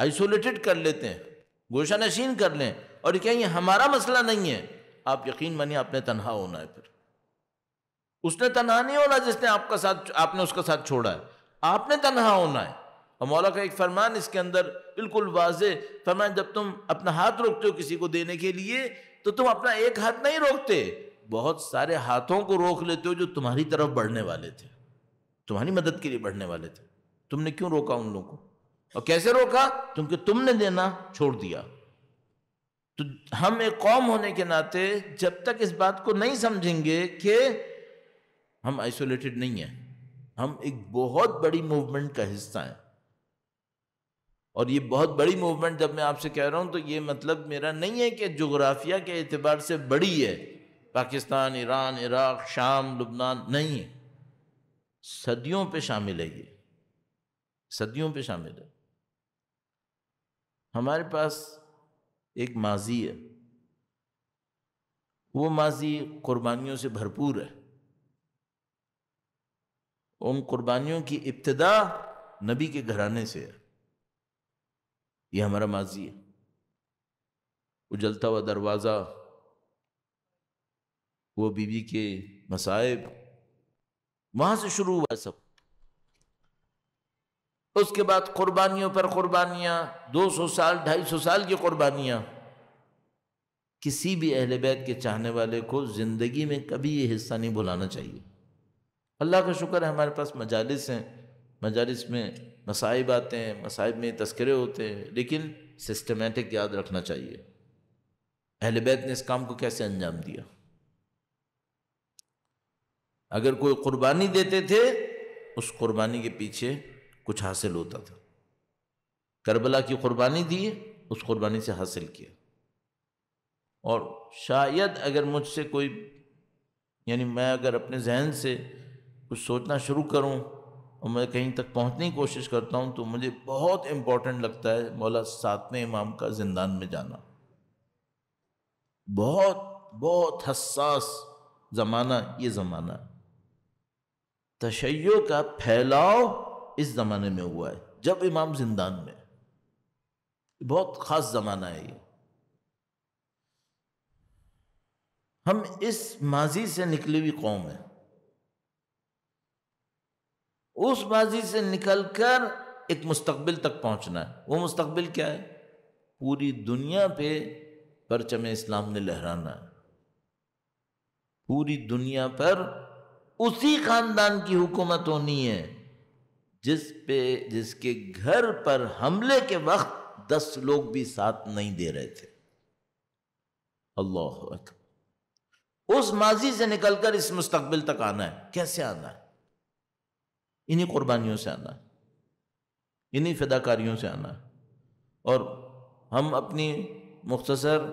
isolated कर लेते हैं गोशा नशीन कर लें और क्या ये हमारा मसला नहीं है आप यकीन मानिए आपने तनहा होना है फिर उसने तनहा नहीं होना जिसने आपका साथ आपने उसका साथ छोड़ा है आपने तनहा होना है और मौला का एक फरमान इसके अंदर बिल्कुल वाज फरमान जब तुम अपना हाथ रोकते हो किसी को देने के लिए तो तुम अपना एक हाथ नहीं रोकते बहुत सारे हाथों को रोक लेते हो जो तुम्हारी तरफ बढ़ने वाले थे तुम्हारी मदद के लिए बढ़ने वाले थे तुमने क्यों रोका उन लोगों को और कैसे रोका क्योंकि तुमने देना छोड़ दिया तो हम एक कौम होने के नाते जब तक इस बात को नहीं समझेंगे कि हम आइसोलेटेड नहीं हैं हम एक बहुत बड़ी मूवमेंट का हिस्सा हैं और ये बहुत बड़ी मूवमेंट जब मैं आपसे कह रहा हूँ तो ये मतलब मेरा नहीं है कि जोग्राफिया के अतबार से बड़ी है पाकिस्तान ईरान इराक शाम लुबनान नहीं है सदियों पे शामिल है ये सदियों पे शामिल है हमारे पास एक माजी है वो माजी कुर्बानियों से भरपूर है उन कुर्बानियों की इब्तदा नबी के घराने से है ये हमारा माजी है उजलता हुआ दरवाज़ा वो बीवी के मसाइब वहाँ से शुरू हुआ सब उसके बाद कुर्बानियों पर कुर्बानियाँ दो सौ साल ढाई सौ साल की कुर्बानियाँ किसी भी अहल बैत के चाहने वाले को ज़िंदगी में कभी ये हिस्सा नहीं भुलाना चाहिए अल्लाह का शुक्र है हमारे पास मजालस हैं मजालस में मसाइब आते हैं मसाइब में तस्करे होते हैं लेकिन सिस्टमेटिक याद रखना चाहिए अहल बैत ने इस काम को कैसे अंजाम दिया अगर कोई कुर्बानी देते थे उस कुर्बानी के पीछे कुछ हासिल होता था करबला की कुर्बानी दी उस कुर्बानी से हासिल किया और शायद अगर मुझसे कोई यानी मैं अगर अपने जहन से कुछ सोचना शुरू करूं और मैं कहीं तक पहुंचने की कोशिश करता हूं तो मुझे बहुत इम्पोर्टेंट लगता है मौला सातवें इमाम का जिंदान में जाना बहुत बहुत हसास ज़माना ये ज़माना तशैयों का फैलाव इस ज़माने में हुआ है जब इमाम जिंदान में बहुत ख़ास ज़माना है ये हम इस माजी से निकली हुई कौम है उस माजी से निकलकर एक मुस्तबिल तक पहुंचना है वो मुस्तबिल क्या है पूरी दुनिया पे परचम इस्लाम ने लहराना है पूरी दुनिया पर उसी खानदान की हुकूमत होनी है जिस पे जिसके घर पर हमले के वक्त दस लोग भी साथ नहीं दे रहे थे अल्लाह उस माजी से निकलकर इस मुस्तकबिल तक आना है कैसे आना है इन्हीं कुर्बानियों से आना है इन्हीं फिदाकारियों से आना है और हम अपनी मुख्तसर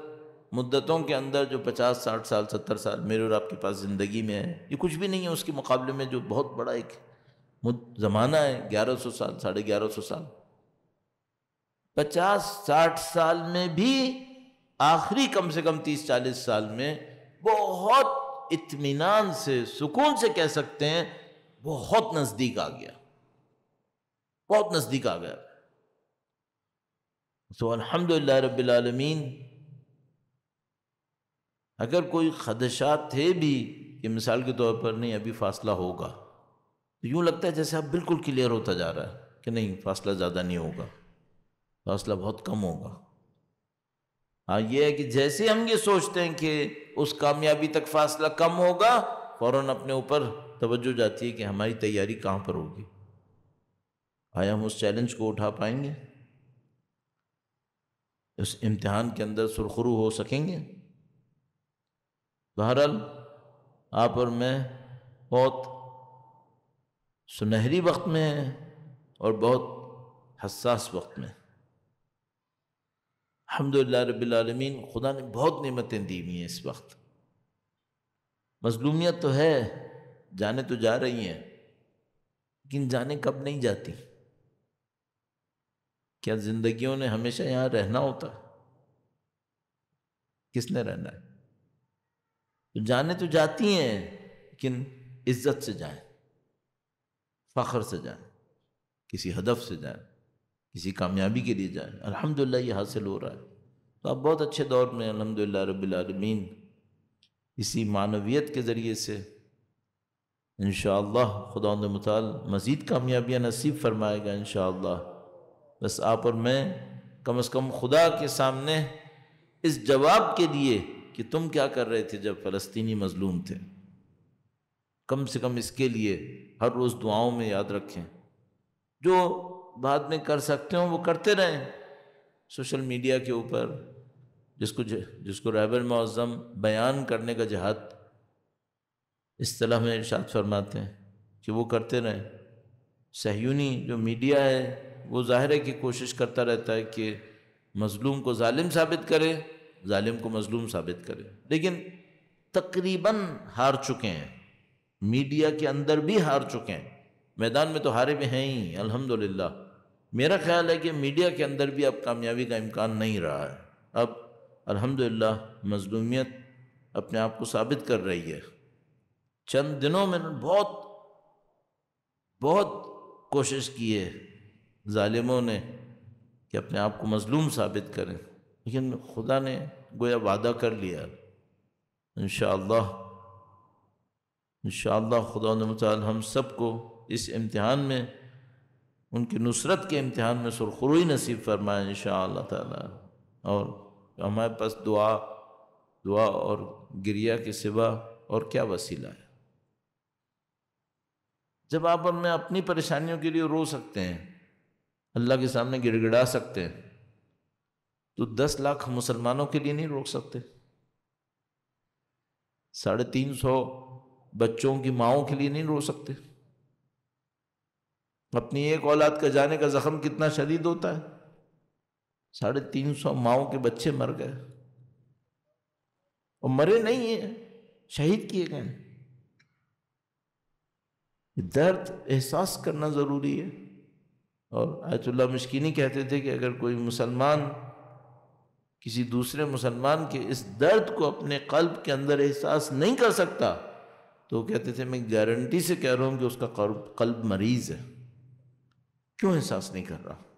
मुद्दतों के अंदर जो पचास साठ साल सत्तर साल मेरे और आपके पास ज़िंदगी में है ये कुछ भी नहीं है उसके मुकाबले में जो बहुत बड़ा एक मुद ज़माना है 1100 साल साढ़े ग्यारह सौ साल पचास साठ साल में भी आखिरी कम से कम तीस चालीस साल में बहुत इत्मीनान से सुकून से कह सकते हैं बहुत नज़दीक आ गया बहुत नज़दीक आ गया तो अल्हम्दुलिल्लाह रब्बिल आलमीन अगर कोई खदशात थे भी कि मिसाल के तौर पर नहीं अभी फासला होगा तो यूँ लगता है जैसे आप बिल्कुल क्लियर होता जा रहा है कि नहीं फासला ज़्यादा नहीं होगा फासला बहुत कम होगा हाँ ये है कि जैसे हम ये सोचते हैं कि उस कामयाबी तक फासला कम होगा फ़ौर अपने ऊपर तवज्जो जाती है कि हमारी तैयारी कहाँ पर होगी आए हम उस चैलेंज को उठा पाएंगे उस इम्तहान के अंदर सुरखरू हो सकेंगे बहरहाल आप और मैं बहुत सुनहरी वक्त में और बहुत हसास वक्त में अलहमदिल्ला रबीआलमीन खुदा ने बहुत नमतें दी हुई हैं इस वक्त मजलूमियत तो है जाने तो जा रही हैं लेकिन जाने कब नहीं जाती क्या जिंदगियों ने हमेशा यहाँ रहना होता किसने रहना है तो जाने तो जाती हैं लेकिन इज्जत से जाएं फ़खर से जाए किसी हदफ से जाए किसी कामयाबी के लिए जाए अलहमदिल्ला ये हासिल हो रहा है तो आप बहुत अच्छे दौर में अल्हम्दुलिल्लाह रब्बिल आलमीन इसी मानवीयत के ज़रिए से इन खुदा मताल मज़ीद कामयाबियाँ नसीब फरमाएगा इन बस आप और मैं कम अज़ कम खुदा के सामने इस जवाब के लिए कि तुम क्या कर रहे थे जब फ़लस्तनी मज़लूम थे कम से कम इसके लिए हर रोज़ दुआओं में याद रखें जो बाद में कर सकते हो वो करते रहें सोशल मीडिया के ऊपर जिसको जिसको रहबर मज़म बयान करने का जहाद तरह में इर्शाद फरमाते हैं कि वो करते रहें सहयूनी जो मीडिया है वो ज़ाहिर है कि कोशिश करता रहता है कि मज़लूम को ालिम साबित करे ालिम को मज़लूम साबित करे लेकिन तकरीबन हार चुके हैं मीडिया के अंदर भी हार चुके हैं मैदान में तो हारे भी हैं ही अल्हम्दुलिल्लाह मेरा ख्याल है कि मीडिया के अंदर भी अब कामयाबी का इम्कान नहीं रहा है अब अल्हम्दुलिल्लाह मजलूमियत अपने आप को साबित कर रही है चंद दिनों में बहुत बहुत कोशिश की है ालिमों ने कि अपने आप को मजलूम साबित करें लेकिन खुदा ने गोया वादा कर लिया इन इन खुदा नमताल हम सबको इस इम्तहान में उनकी नुसरत के इम्तहान में सुरखरू नसीब फ़रमाए इन ताला और हमारे पास दुआ दुआ और गिरिया के सिवा और क्या वसीला है जब आप और मैं अपनी परेशानियों के लिए रो सकते हैं अल्लाह के सामने गिड़गिड़ा सकते हैं तो दस लाख मुसलमानों के लिए नहीं रोक सकते साढ़े तीन सौ बच्चों की माओ के लिए नहीं रो सकते अपनी एक औलाद का जाने का जख्म कितना शदीद होता है साढ़े तीन सौ माओ के बच्चे मर गए और मरे नहीं है शहीद किए गए दर्द एहसास करना ज़रूरी है और आयतुल्ला मशकिनी कहते थे कि अगर कोई मुसलमान किसी दूसरे मुसलमान के इस दर्द को अपने कल्ब के अंदर एहसास नहीं कर सकता तो कहते थे मैं गारंटी से कह रहा हूँ कि उसका कल्ब मरीज़ है क्यों एहसास नहीं कर रहा